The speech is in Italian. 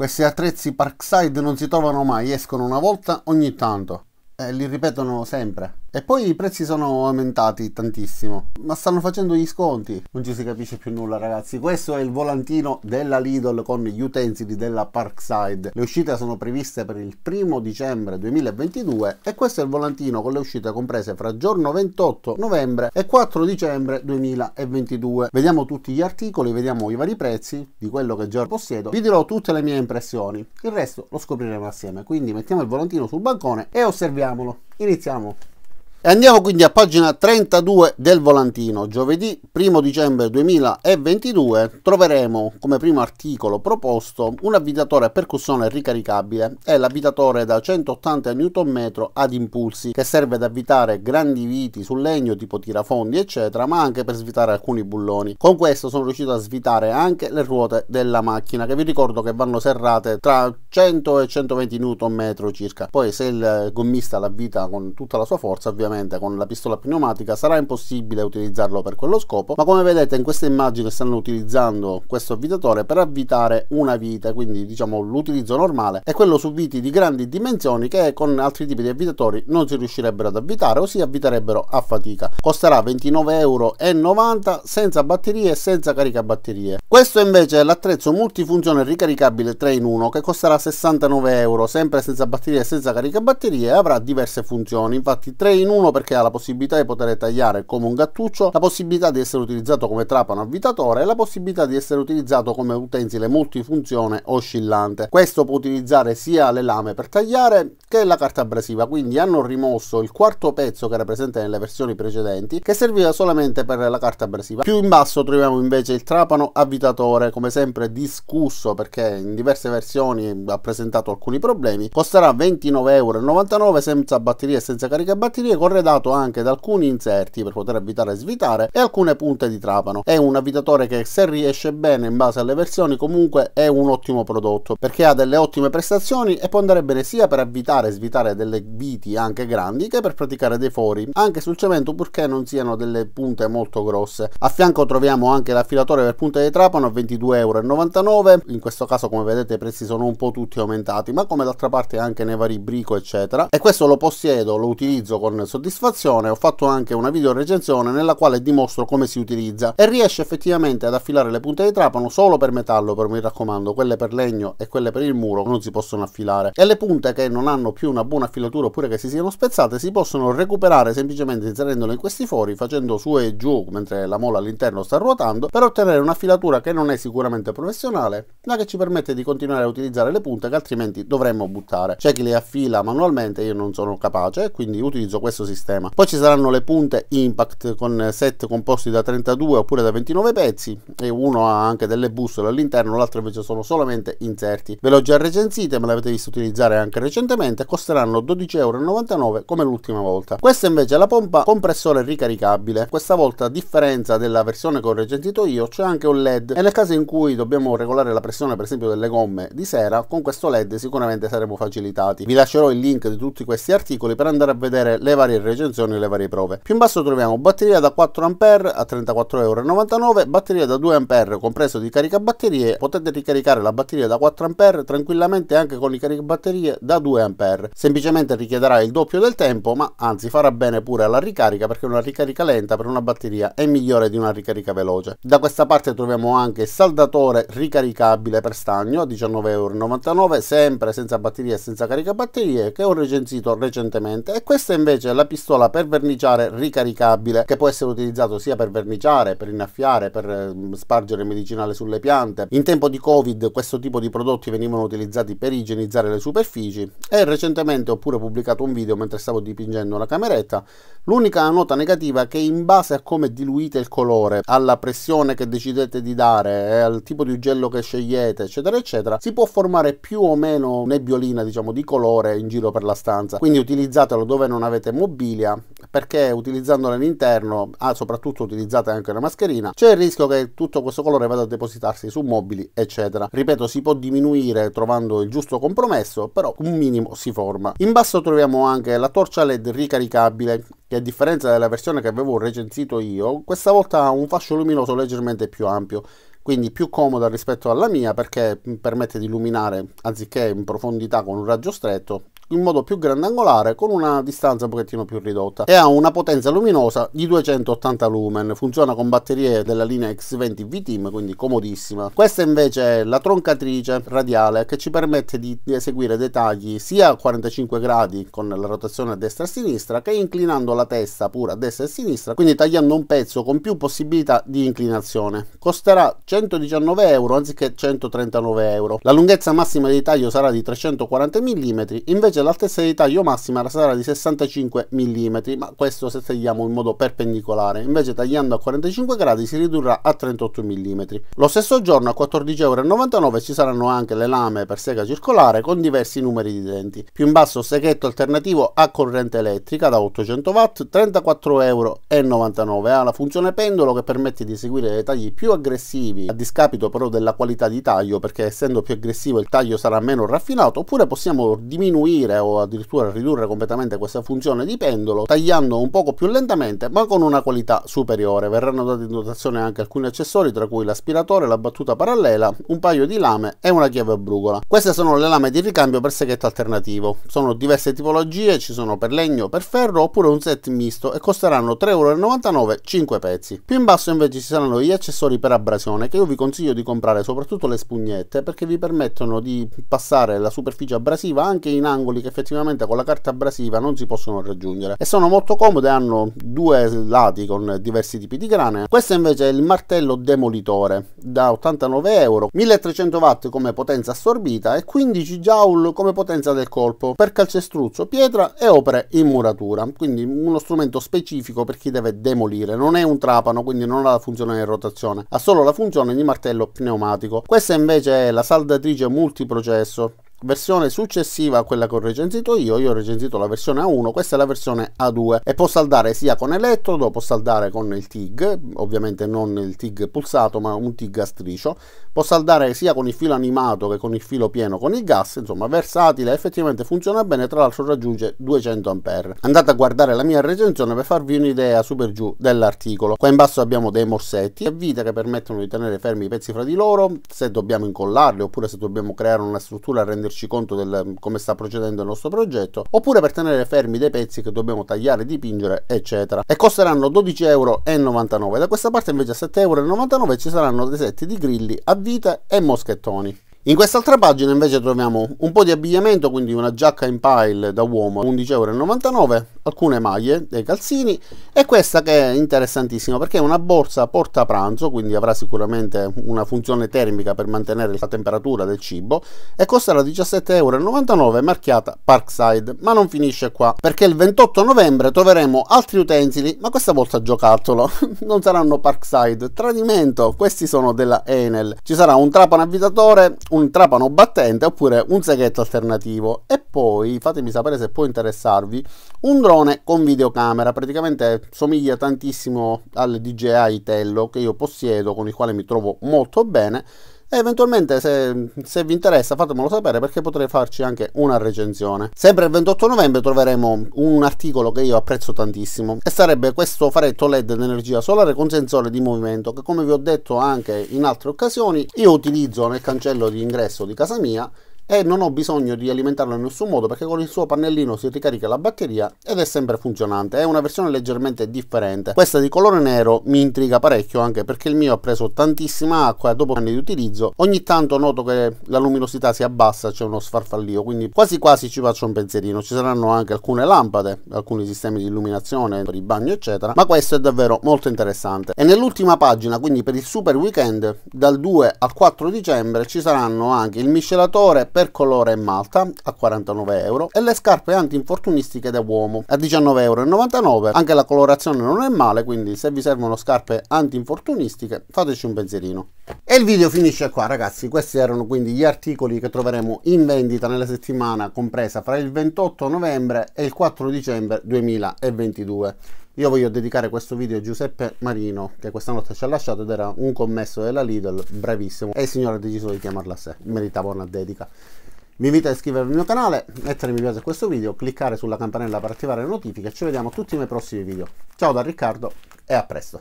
Questi attrezzi Parkside non si trovano mai, escono una volta ogni tanto. E eh, li ripetono sempre. E poi i prezzi sono aumentati tantissimo, ma stanno facendo gli sconti. Non ci si capisce più nulla ragazzi. Questo è il volantino della Lidl con gli utensili della Parkside. Le uscite sono previste per il primo dicembre 2022 e questo è il volantino con le uscite comprese fra giorno 28 novembre e 4 dicembre 2022. Vediamo tutti gli articoli, vediamo i vari prezzi di quello che già possiedo. Vi dirò tutte le mie impressioni. Il resto lo scopriremo assieme. Quindi mettiamo il volantino sul bancone e osserviamolo. Iniziamo! Andiamo quindi a pagina 32 del volantino. Giovedì 1 dicembre 2022 troveremo come primo articolo proposto un avvitatore a percussione ricaricabile. È l'avvitatore da 180 Nm ad impulsi che serve ad avvitare grandi viti sul legno tipo tirafondi eccetera ma anche per svitare alcuni bulloni. Con questo sono riuscito a svitare anche le ruote della macchina che vi ricordo che vanno serrate tra 100 e 120 Nm circa. Poi se il gommista l'avvita con tutta la sua forza ovviamente direttamente con la pistola pneumatica sarà impossibile utilizzarlo per quello scopo, ma come vedete in questa immagine stanno utilizzando questo avvitatore per avvitare una vite, quindi diciamo l'utilizzo normale è quello su viti di grandi dimensioni che con altri tipi di avvitatori non si riuscirebbero ad avvitare o si avviterebbero a fatica. Costerà 29,90 euro senza batterie e senza caricabatterie. Questo invece è l'attrezzo multifunzione ricaricabile 3 in 1 che costerà 69 euro, sempre senza batterie e senza caricabatterie e avrà diverse funzioni, infatti 3 in 1 uno perché ha la possibilità di poter tagliare come un gattuccio, la possibilità di essere utilizzato come trapano avvitatore e la possibilità di essere utilizzato come utensile multifunzione oscillante. Questo può utilizzare sia le lame per tagliare che la carta abrasiva, quindi hanno rimosso il quarto pezzo che era presente nelle versioni precedenti che serviva solamente per la carta abrasiva. Più in basso troviamo invece il trapano avvitatore, come sempre discusso perché in diverse versioni ha presentato alcuni problemi, costerà 29,99€ senza batterie e senza caricabatterie con corredato anche da alcuni inserti per poter avvitare e svitare e alcune punte di trapano. È un avvitatore che se riesce bene in base alle versioni comunque è un ottimo prodotto perché ha delle ottime prestazioni e può andare bene sia per avvitare e svitare delle viti anche grandi che per praticare dei fori anche sul cemento purché non siano delle punte molto grosse. A fianco troviamo anche l'affilatore per punte di trapano a 22,99€, in questo caso come vedete i prezzi sono un po' tutti aumentati ma come d'altra parte anche nei vari brico eccetera e questo lo possiedo, lo utilizzo con soddisfazione soddisfazione ho fatto anche una video recensione nella quale dimostro come si utilizza e riesce effettivamente ad affilare le punte di trapano solo per metallo però mi raccomando quelle per legno e quelle per il muro non si possono affilare e le punte che non hanno più una buona affilatura oppure che si siano spezzate si possono recuperare semplicemente inserendole in questi fori facendo su e giù mentre la mola all'interno sta ruotando per ottenere un'affilatura che non è sicuramente professionale ma che ci permette di continuare a utilizzare le punte che altrimenti dovremmo buttare c'è chi le affila manualmente io non sono capace quindi utilizzo questo sistema sistema. Poi ci saranno le punte Impact con set composti da 32 oppure da 29 pezzi e uno ha anche delle bussole all'interno, l'altro invece sono solamente inserti. Ve l'ho già recensite, me l'avete visto utilizzare anche recentemente, costeranno 12,99€ come l'ultima volta. Questa invece è la pompa compressore ricaricabile. Questa volta a differenza della versione che ho recensito io c'è anche un LED e nel caso in cui dobbiamo regolare la pressione per esempio delle gomme di sera con questo LED sicuramente saremo facilitati. Vi lascerò il link di tutti questi articoli per andare a vedere le varie recensioni e le varie prove. Più in basso troviamo batteria da 4A a 34,99€, batteria da 2A compreso di caricabatterie, potete ricaricare la batteria da 4A tranquillamente anche con i caricabatterie da 2A. Semplicemente richiederà il doppio del tempo, ma anzi farà bene pure alla ricarica perché una ricarica lenta per una batteria è migliore di una ricarica veloce. Da questa parte troviamo anche il saldatore ricaricabile per stagno a 19,99€, sempre senza batteria e senza caricabatterie che ho recensito recentemente e questa invece è la pistola per verniciare ricaricabile che può essere utilizzato sia per verniciare, per innaffiare, per ehm, spargere medicinale sulle piante. In tempo di Covid questo tipo di prodotti venivano utilizzati per igienizzare le superfici e recentemente ho pure pubblicato un video mentre stavo dipingendo la cameretta. L'unica nota negativa è che in base a come diluite il colore, alla pressione che decidete di dare, al tipo di ugello che scegliete, eccetera, eccetera, si può formare più o meno nebbiolina, diciamo, di colore in giro per la stanza. Quindi utilizzatelo dove non avete mobilità mobilia eh, perché utilizzandola all'interno, ah, soprattutto utilizzate anche una mascherina, c'è il rischio che tutto questo colore vada a depositarsi su mobili, eccetera. Ripeto, si può diminuire trovando il giusto compromesso, però un minimo si forma. In basso troviamo anche la torcia LED ricaricabile che a differenza della versione che avevo recensito io, questa volta ha un fascio luminoso leggermente più ampio, quindi più comoda rispetto alla mia perché permette di illuminare anziché in profondità con un raggio stretto in modo più grandangolare con una distanza un pochettino più ridotta e ha una potenza luminosa di 280 lumen funziona con batterie della linea X20 V-Team quindi comodissima questa invece è la troncatrice radiale che ci permette di, eseguire dei tagli sia a 45 gradi con la rotazione a destra e a sinistra che inclinando la testa pure a destra e a sinistra quindi tagliando un pezzo con più possibilità di inclinazione costerà 119 euro anziché 139 euro la lunghezza massima di taglio sarà di 340 mm invece base all'altezza di taglio massima sarà di 65 mm, ma questo se tagliamo in modo perpendicolare, invece tagliando a 45 gradi si ridurrà a 38 mm. Lo stesso giorno a 14,99 euro ci saranno anche le lame per sega circolare con diversi numeri di denti. Più in basso seghetto alternativo a corrente elettrica da 800 watt, 34,99 euro ha la funzione pendolo che permette di eseguire dei tagli più aggressivi, a discapito però della qualità di taglio perché essendo più aggressivo il taglio sarà meno raffinato, oppure possiamo diminuire diminuire o addirittura ridurre completamente questa funzione di pendolo tagliando un poco più lentamente ma con una qualità superiore. Verranno dati in dotazione anche alcuni accessori tra cui l'aspiratore, la battuta parallela, un paio di lame e una chiave a brugola. Queste sono le lame di ricambio per seghetto alternativo. Sono diverse tipologie, ci sono per legno, per ferro oppure un set misto e costeranno 3,99€ 5 pezzi. Più in basso invece ci saranno gli accessori per abrasione che io vi consiglio di comprare soprattutto le spugnette perché vi permettono di passare la superficie abrasiva anche in angoli che effettivamente con la carta abrasiva non si possono raggiungere e sono molto comode, hanno due lati con diversi tipi di grane. Questo invece è il martello demolitore da 89 euro, 1300 watt come potenza assorbita e 15 joule come potenza del colpo per calcestruzzo, pietra e opere in muratura, quindi uno strumento specifico per chi deve demolire, non è un trapano quindi non ha la funzione di rotazione, ha solo la funzione di martello pneumatico. Questa invece è la saldatrice multiprocesso versione successiva a quella che ho recensito io, io ho recensito la versione A1, questa è la versione A2 e può saldare sia con elettrodo, può saldare con il TIG, ovviamente non il TIG pulsato ma un TIG a striscio, può saldare sia con il filo animato che con il filo pieno con il gas, insomma versatile, effettivamente funziona bene, tra l'altro raggiunge 200 A. Andate a guardare la mia recensione per farvi un'idea super giù dell'articolo. Qua in basso abbiamo dei morsetti e vite che permettono di tenere fermi i pezzi fra di loro, se dobbiamo incollarli oppure se dobbiamo creare una struttura e renderla renderci conto del mm, come sta procedendo il nostro progetto, oppure per tenere fermi dei pezzi che dobbiamo tagliare, dipingere, eccetera. E costeranno 12,99 euro. Da questa parte invece a 7,99 euro ci saranno dei set di grilli a vite e moschettoni. In quest'altra pagina invece troviamo un po' di abbigliamento, quindi una giacca in pile da uomo a 11,99 euro, alcune maglie, dei calzini e questa che è interessantissima perché è una borsa porta pranzo, quindi avrà sicuramente una funzione termica per mantenere la temperatura del cibo e costerà euro marchiata Parkside, ma non finisce qua perché il 28 novembre troveremo altri utensili, ma questa volta giocattolo, non saranno Parkside, tradimento, questi sono della Enel, ci sarà un trapano avvitatore, un trapano battente oppure un seghetto alternativo e poi fatemi sapere se può interessarvi un drone cellulare con videocamera, praticamente somiglia tantissimo al DJI Tello che io possiedo, con il quale mi trovo molto bene. E eventualmente se, se, vi interessa fatemelo sapere perché potrei farci anche una recensione. Sempre il 28 novembre troveremo un articolo che io apprezzo tantissimo e sarebbe questo faretto LED ad energia solare con sensore di movimento che come vi ho detto anche in altre occasioni io utilizzo nel cancello di ingresso di casa mia e non ho bisogno di alimentarlo in nessun modo perché con il suo pannellino si ricarica la batteria ed è sempre funzionante. È una versione leggermente differente. Questa di colore nero mi intriga parecchio anche perché il mio ha preso tantissima acqua dopo anni di utilizzo ogni tanto noto che la luminosità si abbassa, c'è uno sfarfallio, quindi quasi quasi ci faccio un pensierino. Ci saranno anche alcune lampade, alcuni sistemi di illuminazione per il bagno eccetera, ma questo è davvero molto interessante. E nell'ultima pagina, quindi per il super weekend, dal 2 al 4 dicembre ci saranno anche il miscelatore per per colore e malta a 49 euro e le scarpe antinfortunistiche da uomo a 19,99€. Anche la colorazione non è male, quindi se vi servono scarpe antinfortunistiche fateci un pensierino. E il video finisce qua ragazzi, questi erano quindi gli articoli che troveremo in vendita nella settimana compresa fra il 28 novembre e il 4 dicembre 2022. Io voglio dedicare questo video a Giuseppe Marino che questa notte ci ha lasciato ed era un commesso della Lidl, bravissimo, e il signore ha deciso di chiamarla a sé, meritava una dedica. Vi invito a iscrivervi al mio canale, mettere mi piace a questo video, cliccare sulla campanella per attivare le notifiche e ci vediamo tutti nei prossimi video. Ciao da Riccardo e a presto!